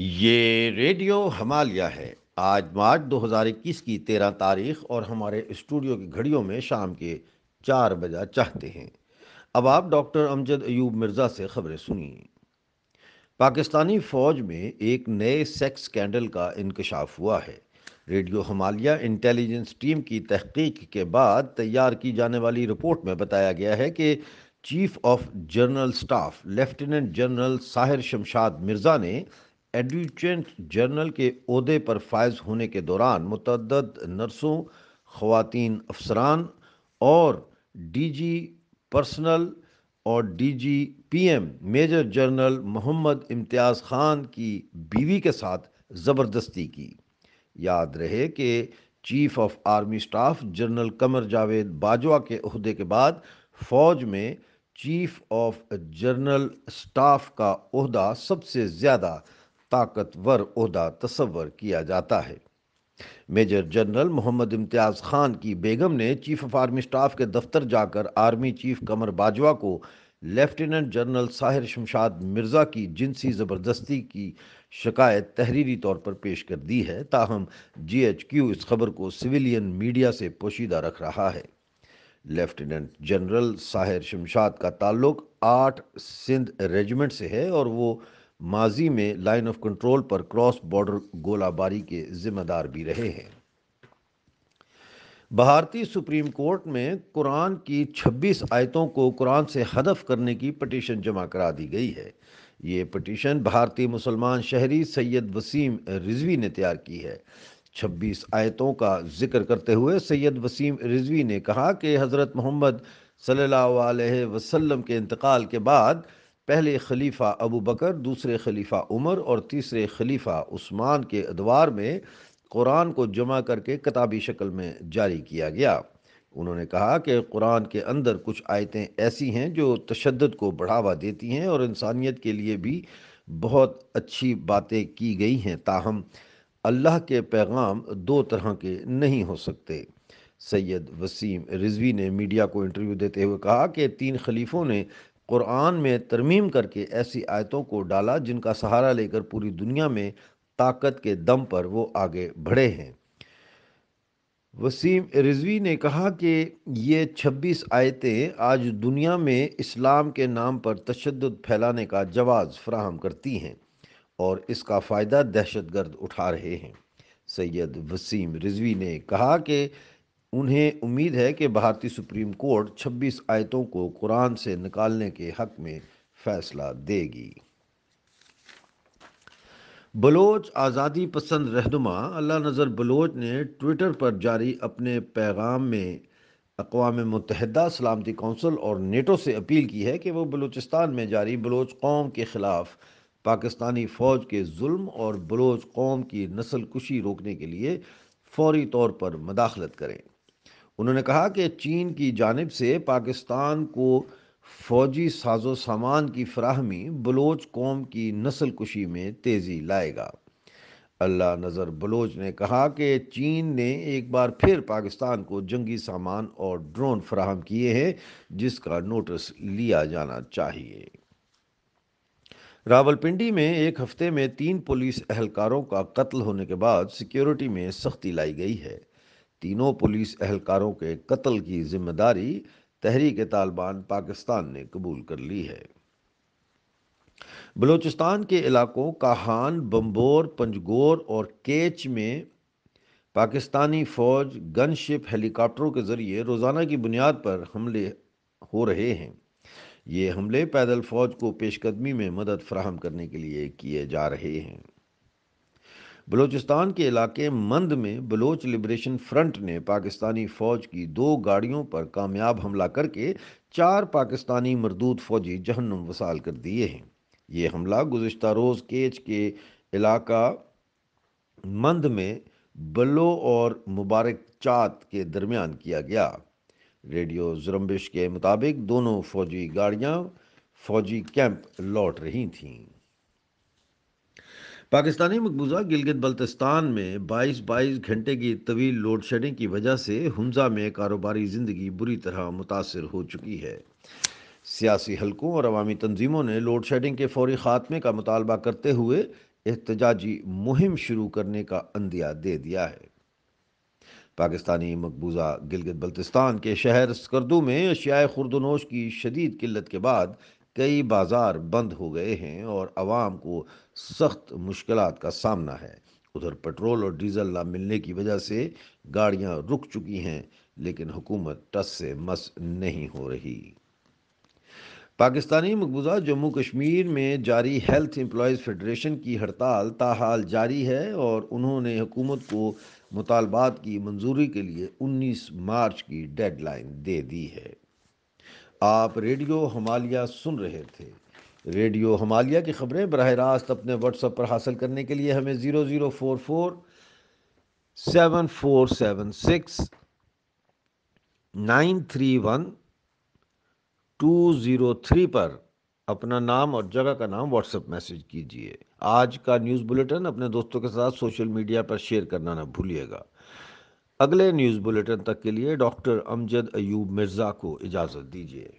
ये रेडियो हमालिया है आज मार्च 2021 की तेरह तारीख और हमारे स्टूडियो की घड़ियों में शाम के चार बजा चाहते हैं अब आप डॉक्टर अमजद अयूब मिर्ज़ा से खबरें सुनिए पाकिस्तानी फ़ौज में एक नए सेक्स स्कैंडल का इंकशाफ हुआ है रेडियो हमालिया इंटेलिजेंस टीम की तहकीक के बाद तैयार की जाने वाली रिपोर्ट में बताया गया है कि chief of general staff lieutenant general Sahir Shamshad Mirza ने एड्यूजेंट जर्नल के अहदे पर फायज होने के दौरान मतद नर्सों ख़वान अफसरान और डी जी पर्सनल और D G P M major general Mohammad Imtiaz Khan की बीवी के साथ ज़बरदस्ती की याद रहे कि chief of army staff general Qamar Javed Bajwa के अहदे के बाद फ़ौज में चीफ ऑफ जनरल स्टाफ का अहदा सबसे ज़्यादा ताकतवर अहदा तस्वर किया जाता है मेजर जनरल मोहम्मद इम्तियाज़ खान की बेगम ने चीफ ऑफ आर्मी स्टाफ के दफ्तर जाकर आर्मी चीफ कमर बाजवा को लेफ्टिनेंट जनरल साहिर शमशाद मिर्ज़ा की जिनसी ज़बरदस्ती की शिकायत तहरीरी तौर पर पेश कर दी है ताहम जी एच क्यू इस खबर को सिविलियन मीडिया से पोशीदा रख रहा है लेफ्टिनेंट जनरल साहिर शमशाद का ताल्लुक आठ सिंध रेजिमेंट से है और वो माजी में लाइन ऑफ कंट्रोल पर क्रॉस बॉर्डर गोलाबारी के जिम्मेदार भी रहे हैं भारतीय सुप्रीम कोर्ट में कुरान की 26 आयतों को कुरान से हदफ करने की पटिशन जमा करा दी गई है ये पटिशन भारतीय मुसलमान शहरी सैयद वसीम रिजवी ने तैयार की है 26 आयतों का जिक्र करते हुए सैयद वसीम रिजवी ने कहा कि हज़रत मोहम्मद सल्लल्लाहु अलैहि वसल्लम के इंतकाल के बाद पहले खलीफा अबू बकर दूसरे खलीफा उमर और तीसरे खलीफा उस्मान के अदवार में कुरान को जमा करके किताबी शक्ल में जारी किया गया उन्होंने कहा कि कुरान के अंदर कुछ आयतें ऐसी हैं जो तशद को बढ़ावा देती हैं और इंसानियत के लिए भी बहुत अच्छी बातें की गई हैं ताहम अल्लाह के पैगाम दो तरह के नहीं हो सकते सैयद वसीम रिजवी ने मीडिया को इंटरव्यू देते हुए कहा कि तीन खलीफों ने कुरान में तरमीम करके ऐसी आयतों को डाला जिनका सहारा लेकर पूरी दुनिया में ताकत के दम पर वो आगे बढ़े हैं वसीम रिजवी ने कहा कि ये 26 आयतें आज दुनिया में इस्लाम के नाम पर तशद फैलाने का जवाब फ्राहम करती हैं और इसका फ़ायदा दहशत गर्द उठा रहे हैं सैयद वसीम रिजवी ने कहा कि उन्हें उम्मीद है कि भारतीय सुप्रीम कोर्ट 26 आयतों को कुरान से निकालने के हक में फैसला देगी बलोच आज़ादी पसंद रहनुमा अल्लाह नज़र बलोच ने ट्विटर पर जारी अपने पैगाम में अकवा मुतहदा सलामती कौंसिल और नेटो से अपील की है कि वह बलूचिस्तान में जारी बलोच कौम के ख़िलाफ़ पाकिस्तानी फ़ौज के जुल्म और बलोच कौम की नस्ल कुशी रोकने के लिए फौरी तौर पर मदाखलत करें उन्होंने कहा कि चीन की जानब से पाकिस्तान को फौजी साजो सामान की फ्राहमी बलोच कौम की नस्ल कुशी में तेज़ी लाएगा अल्लाह नज़र बलोच ने कहा कि चीन ने एक बार फिर पाकिस्तान को जंगी सामान और ड्रोन फ्राहम किए हैं जिसका नोटिस लिया जाना चाहिए रावलपिंडी में एक हफ्ते में तीन पुलिस एहलकारों का कत्ल होने के बाद सिक्योरिटी में सख्ती लाई गई है तीनों पुलिस अहलकारों के कत्ल की जिम्मेदारी तहरीक तालिबान पाकिस्तान ने कबूल कर ली है बलूचिस्तान के इलाकों काहान बम्बोर पंजगोर और केच में पाकिस्तानी फ़ौज गनशिप हेलीकॉप्टरों के ज़रिए रोज़ाना की बुनियाद पर हमले हो रहे हैं ये हमले पैदल फ़ौज को पेशकदमी में मदद फ्राहम करने के लिए किए जा रहे हैं बलूचिस्तान के इलाके मंद में बलोच लिबरेशन फ्रंट ने पाकिस्तानी फौज की दो गाड़ियों पर कामयाब हमला करके चार पाकिस्तानी मरदूद फौजी जहन्नुम वसाल कर दिए हैं ये हमला गुज्त रोज़ केच के इलाका मंद में बलो और मुबारक चात के दरमियान किया गया रेडियो जुरम्बिश के मुताबिक दोनों फौजी गाड़ियाँ फौजी कैंप लौट रही थीं पाकिस्तानी मकबूजा गिलगित बल्तिस्तान में 22-22 घंटे की तवील लोड शेडिंग की वजह से हमजा में कारोबारी ज़िंदगी बुरी तरह मुतासर हो चुकी है सियासी हलकों और अवामी तनजीमों ने लोड शेडिंग के फौरी ख़ात्मे का मुतालबा करते हुए एहतजाजी मुहिम शुरू करने का अंदिया दे दिया है पाकिस्तानी मकबूजा गिलगित बल्तिस्तान के शहर स्कर्दू में अशियाए खुरदनोश की शदीद किल्लत के बाद कई बाज़ार बंद हो गए हैं और आवाम को सख्त मुश्किल का सामना है उधर पेट्रोल और डीजल ना मिलने की वजह से गाड़ियां रुक चुकी हैं लेकिन हुकूमत टस से मस नहीं हो रही पाकिस्तानी मकबूजा जम्मू कश्मीर में जारी हेल्थ एम्प्लॉज फेडरेशन की हड़ताल ताहाल जारी है और उन्होंने हुकूमत को मुतालबात की मंजूरी के लिए 19 मार्च की डेडलाइन दे दी है आप रेडियो हमालिया सुन रहे थे रेडियो हमालिया की खबरें बरह रास्त अपने व्हाट्सएप पर हासिल करने के लिए हमें zero zero four four seven four seven six nine three one two zero three पर अपना नाम और जगह का नाम व्हाट्सएप मैसेज कीजिए आज का न्यूज़ बुलेटिन अपने दोस्तों के साथ सोशल मीडिया पर शेयर करना ना भूलिएगा अगले न्यूज़ बुलेटिन तक के लिए डॉक्टर अमजद अयूब मिर्ज़ा को इजाज़त दीजिए